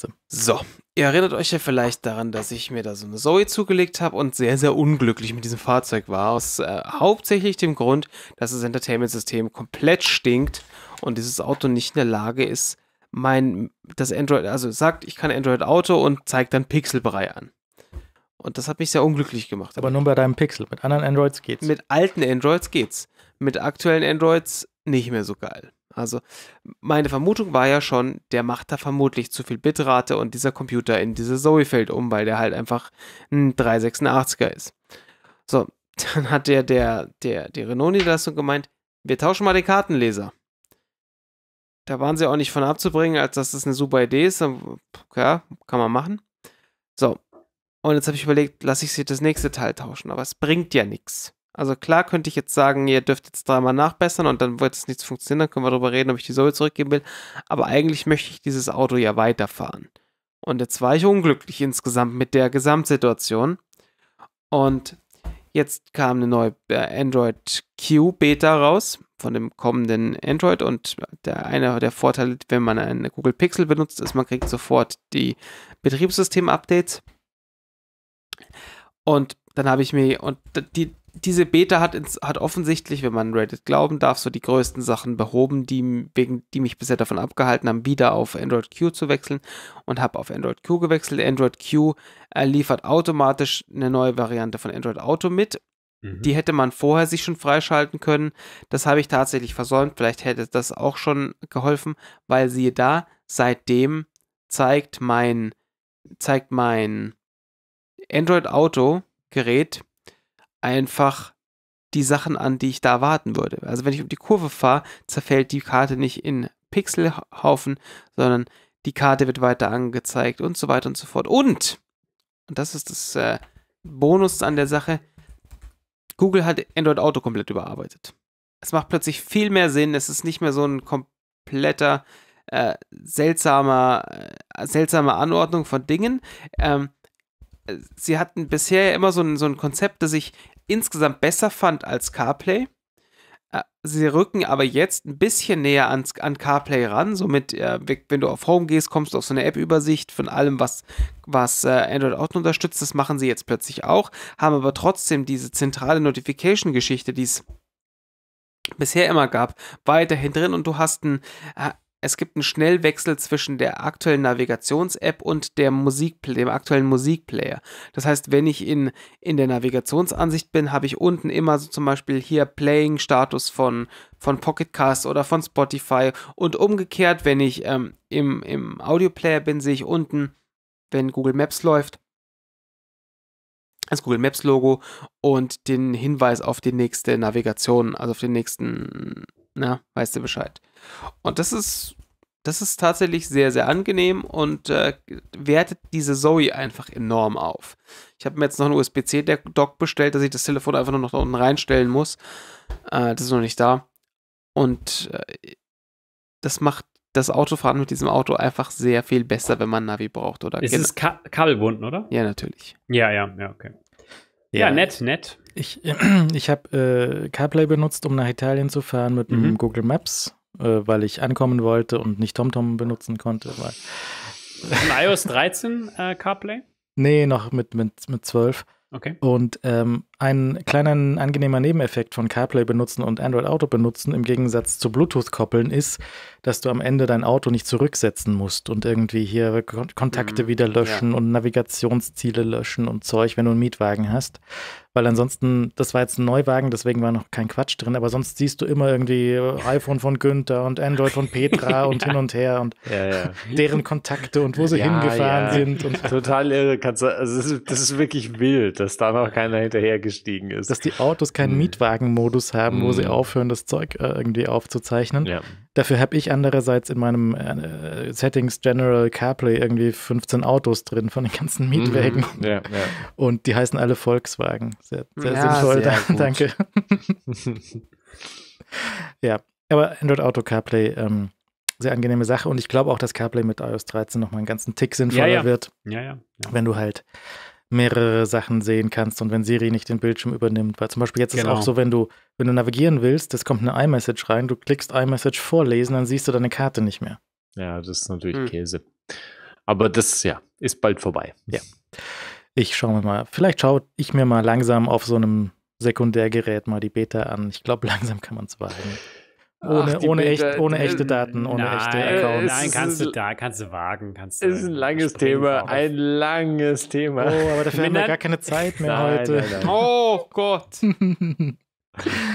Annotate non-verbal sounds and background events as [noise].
Katze. So, ihr erinnert euch ja vielleicht daran, dass ich mir da so eine Zoe zugelegt habe und sehr, sehr unglücklich mit diesem Fahrzeug war. Aus äh, hauptsächlich dem Grund, dass das Entertainment-System komplett stinkt und dieses Auto nicht in der Lage ist, mein, das Android, also sagt, ich kann Android Auto und zeigt dann Pixelbrei an. Und das hat mich sehr unglücklich gemacht. Aber nur bei deinem Pixel. Mit anderen Androids geht's. Mit alten Androids geht's. Mit aktuellen Androids nicht mehr so geil. Also meine Vermutung war ja schon, der macht da vermutlich zu viel Bitrate und dieser Computer in diese Zoe fällt um, weil der halt einfach ein 386er ist. So, [laughs] dann hat der, der, der, die Renault-Niederlassung gemeint, wir tauschen mal den Kartenleser. Da waren sie auch nicht von abzubringen, als dass das eine super Idee ist. Ja, kann man machen. So, und jetzt habe ich überlegt, lasse ich sie das nächste Teil tauschen, aber es bringt ja nichts. Also klar könnte ich jetzt sagen, ihr dürft jetzt dreimal nachbessern und dann wird es nichts funktionieren, dann können wir darüber reden, ob ich die Säule zurückgeben will. Aber eigentlich möchte ich dieses Auto ja weiterfahren. Und jetzt war ich unglücklich insgesamt mit der Gesamtsituation. Und jetzt kam eine neue äh, Android Q Beta raus von dem kommenden Android und der einer der Vorteile, wenn man eine Google Pixel benutzt, ist, man kriegt sofort die Betriebssystem-Updates. Und dann habe ich mir, und die, diese Beta hat, ins, hat offensichtlich, wenn man Reddit glauben darf, so die größten Sachen behoben, die, wegen, die mich bisher davon abgehalten haben, wieder auf Android Q zu wechseln und habe auf Android Q gewechselt. Android Q äh, liefert automatisch eine neue Variante von Android Auto mit. Mhm. Die hätte man vorher sich schon freischalten können. Das habe ich tatsächlich versäumt. Vielleicht hätte das auch schon geholfen, weil siehe da, seitdem zeigt mein, zeigt mein Android Auto Gerät einfach die Sachen an, die ich da erwarten würde. Also wenn ich um die Kurve fahre, zerfällt die Karte nicht in Pixelhaufen, sondern die Karte wird weiter angezeigt und so weiter und so fort. Und, und das ist das äh, Bonus an der Sache, Google hat Android Auto komplett überarbeitet. Es macht plötzlich viel mehr Sinn, es ist nicht mehr so ein kompletter, äh, seltsamer, äh, seltsame Anordnung von Dingen. Ähm, sie hatten bisher immer so ein, so ein Konzept, das ich insgesamt besser fand als CarPlay. Äh, sie rücken aber jetzt ein bisschen näher ans, an CarPlay ran. Somit, äh, wenn du auf Home gehst, kommst du auf so eine App-Übersicht von allem, was, was äh, Android Auto unterstützt. Das machen sie jetzt plötzlich auch, haben aber trotzdem diese zentrale Notification-Geschichte, die es bisher immer gab, weiterhin drin und du hast ein, äh, es gibt einen Schnellwechsel zwischen der aktuellen Navigations-App und der Musik, dem aktuellen Musikplayer. Das heißt, wenn ich in, in der Navigationsansicht bin, habe ich unten immer so zum Beispiel hier Playing-Status von, von Pocketcast oder von Spotify. Und umgekehrt, wenn ich ähm, im, im audio bin, sehe ich unten, wenn Google Maps läuft, das Google Maps Logo und den Hinweis auf die nächste Navigation, also auf den nächsten na, ne, weißt du Bescheid. Und das ist, das ist tatsächlich sehr, sehr angenehm und äh, wertet diese Zoe einfach enorm auf. Ich habe mir jetzt noch einen USB-C-Dock bestellt, dass ich das Telefon einfach nur noch da unten reinstellen muss. Äh, das ist noch nicht da. Und äh, das macht das Autofahren mit diesem Auto einfach sehr viel besser, wenn man Navi braucht. Oder es ist kabelbunden, oder? Ja, natürlich. Ja, ja, ja, okay. Ja, ja nett, nett ich, [clears throat] ich habe äh, CarPlay benutzt, um nach Italien zu fahren mit mhm. Google Maps, äh, weil ich ankommen wollte und nicht TomTom benutzen konnte. Weil Im iOS 13 äh, CarPlay? Nee, noch mit, mit, mit 12. Okay. Und ähm, ein kleiner angenehmer Nebeneffekt von CarPlay benutzen und Android Auto benutzen im Gegensatz zu Bluetooth koppeln ist, dass du am Ende dein Auto nicht zurücksetzen musst und irgendwie hier Kon Kontakte mhm. wieder löschen ja. und Navigationsziele löschen und Zeug, wenn du einen Mietwagen hast weil ansonsten, das war jetzt ein Neuwagen, deswegen war noch kein Quatsch drin, aber sonst siehst du immer irgendwie iPhone von Günther und Android von Petra ja. [laughs] und hin und her und ja, ja. deren Kontakte und wo sie hingefahren sind. Und Total irre, kannst du, also das ist, das ist, wirklich wild, dass da noch keiner hinterhergestiegen ist. Dass die Autos keinen hm. Mietwagenmodus haben, wo sie hm. aufhören, das Zeug äh, irgendwie aufzuzeichnen. Dafür habe ich andererseits in meinem äh, Settings General CarPlay irgendwie 15 Autos drin von den ganzen mhm. Mietwagen. Mhm. Und die heißen alle Volkswagen sehr, mhm. sehr ja, sinnvoll. Sehr [laughs] Danke. [laughs] ja, aber Android Auto CarPlay, ähm, sehr angenehme Sache. Und ich glaube auch, dass CarPlay mit iOS 13 nochmal einen ganzen Tick sinnvoller ja, ja. wird. Ja, wenn du halt mehrere Sachen sehen kannst und wenn Siri nicht den Bildschirm übernimmt. Weil zum Beispiel jetzt genau. ist es auch so, wenn du, wenn du navigieren willst, es kommt eine iMessage rein, du klickst iMessage vorlesen, dann siehst du deine Karte nicht mehr. Ja, das ist natürlich hm. Käse. Aber das, ja, ist bald vorbei. Ja. Ich schaue mir mal, vielleicht schaue ich mir mal langsam auf so einem Sekundärgerät mal die Beta an. Ich glaube, [laughs] langsam kann man es wagen. Ohne, Ach, ohne, echt, ohne äh, echte Daten, ohne nein, echte Accounts. Nein, kannst du da, kannst du wagen, kannst Ist ein langes Thema, ein langes Thema. Oh, aber dafür haben wir gar keine Zeit mehr nein, heute. Nein, oh Gott. [laughs]